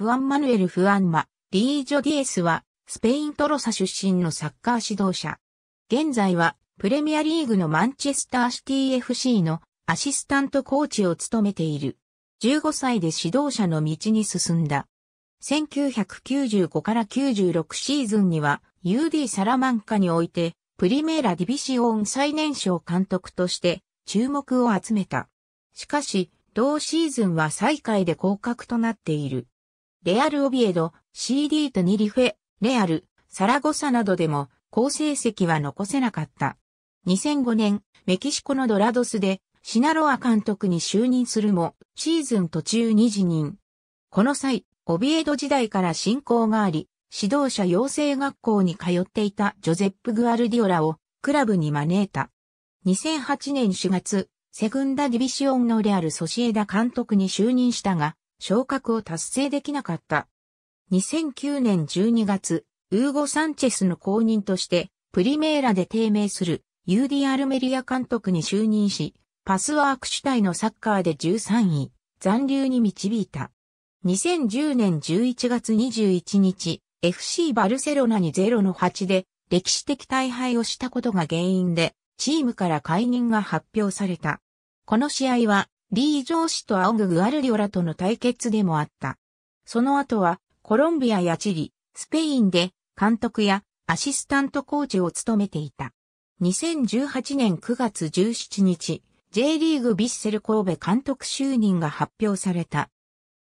フアンマヌエル・フアンマ、リージョ・ディエスは、スペイントロサ出身のサッカー指導者。現在は、プレミアリーグのマンチェスターシティ FC のアシスタントコーチを務めている。15歳で指導者の道に進んだ。1995から96シーズンには UD サラマンカにおいてプリメーラディビシオン最年少監督として注目を集めた。しかし、同シーズンは最下位で降格となっている。レアル・オビエド、CD とニリフェ、レアル、サラゴサなどでも好成績は残せなかった。2005年、メキシコのドラドスでシナロア監督に就任するも、シーズン途中に辞任。この際、オビエド時代から進行があり、指導者養成学校に通っていたジョゼップ・グアルディオラをクラブに招いた。2008年4月、セグンダ・ディビシオンのレアル・ソシエダ監督に就任したが、昇格を達成できなかった。2009年12月、ウーゴ・サンチェスの後任として、プリメーラで低迷する UD アルメリア監督に就任し、パスワーク主体のサッカーで13位、残留に導いた。2010年11月21日、FC バルセロナに0の8で歴史的大敗をしたことが原因で、チームから解任が発表された。この試合はリージョー氏とアオググアルリオラとの対決でもあった。その後は、コロンビアやチリ、スペインで監督やアシスタントコーチを務めていた。2018年9月17日、J リーグビッセル神戸監督就任が発表された。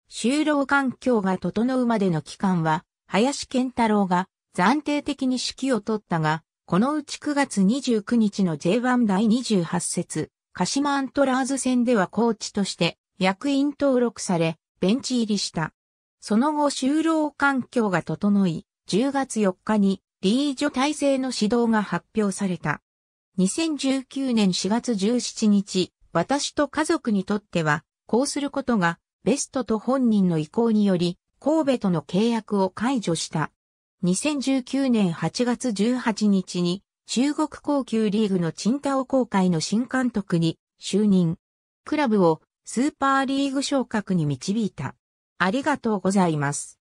就労環境が整うまでの期間は、林健太郎が暫定的に指揮を取ったが、このうち9月29日の J1 第28節、鹿島アントラーズ戦ではコーチとして役員登録され、ベンチ入りした。その後就労環境が整い、10月4日にリージョ体制の指導が発表された。2019年4月17日、私と家族にとっては、こうすることがベストと本人の意向により、神戸との契約を解除した。2019年8月18日に中国高級リーグのチンタオ公会の新監督に就任。クラブをスーパーリーグ昇格に導いた。ありがとうございます。